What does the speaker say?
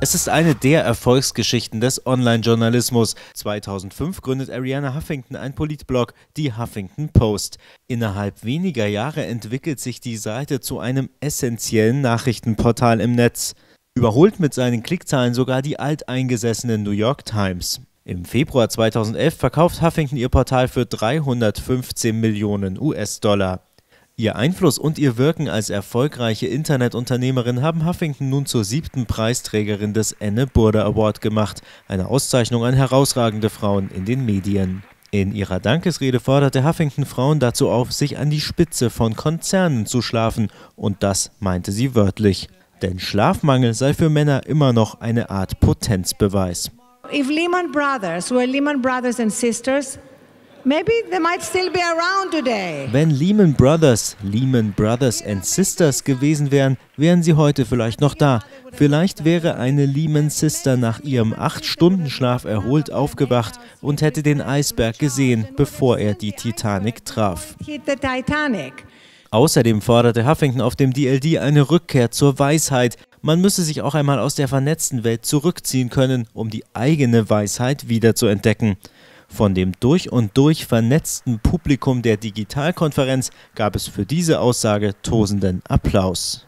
Es ist eine der Erfolgsgeschichten des Online-Journalismus. 2005 gründet Ariana Huffington ein Politblog, die Huffington Post. Innerhalb weniger Jahre entwickelt sich die Seite zu einem essentiellen Nachrichtenportal im Netz. Überholt mit seinen Klickzahlen sogar die alteingesessene New York Times. Im Februar 2011 verkauft Huffington ihr Portal für 315 Millionen US-Dollar. Ihr Einfluss und ihr Wirken als erfolgreiche Internetunternehmerin haben Huffington nun zur siebten Preisträgerin des Anne Burda Award gemacht, eine Auszeichnung an herausragende Frauen in den Medien. In ihrer Dankesrede forderte Huffington Frauen dazu auf, sich an die Spitze von Konzernen zu schlafen, und das meinte sie wörtlich. Denn Schlafmangel sei für Männer immer noch eine Art Potenzbeweis. If Lehman Brothers were Lehman Brothers and Sisters, Maybe they might still be around today. Wenn Lehman Brothers, Lehman Brothers and Sisters gewesen wären, wären sie heute vielleicht noch da. Vielleicht wäre eine Lehman Sister nach ihrem 8-Stunden-Schlaf erholt aufgewacht und hätte den Eisberg gesehen, bevor er die Titanic traf. Außerdem forderte Huffington auf dem DLD eine Rückkehr zur Weisheit. Man müsse sich auch einmal aus der vernetzten Welt zurückziehen können, um die eigene Weisheit wiederzuentdecken. Von dem durch und durch vernetzten Publikum der Digitalkonferenz gab es für diese Aussage tosenden Applaus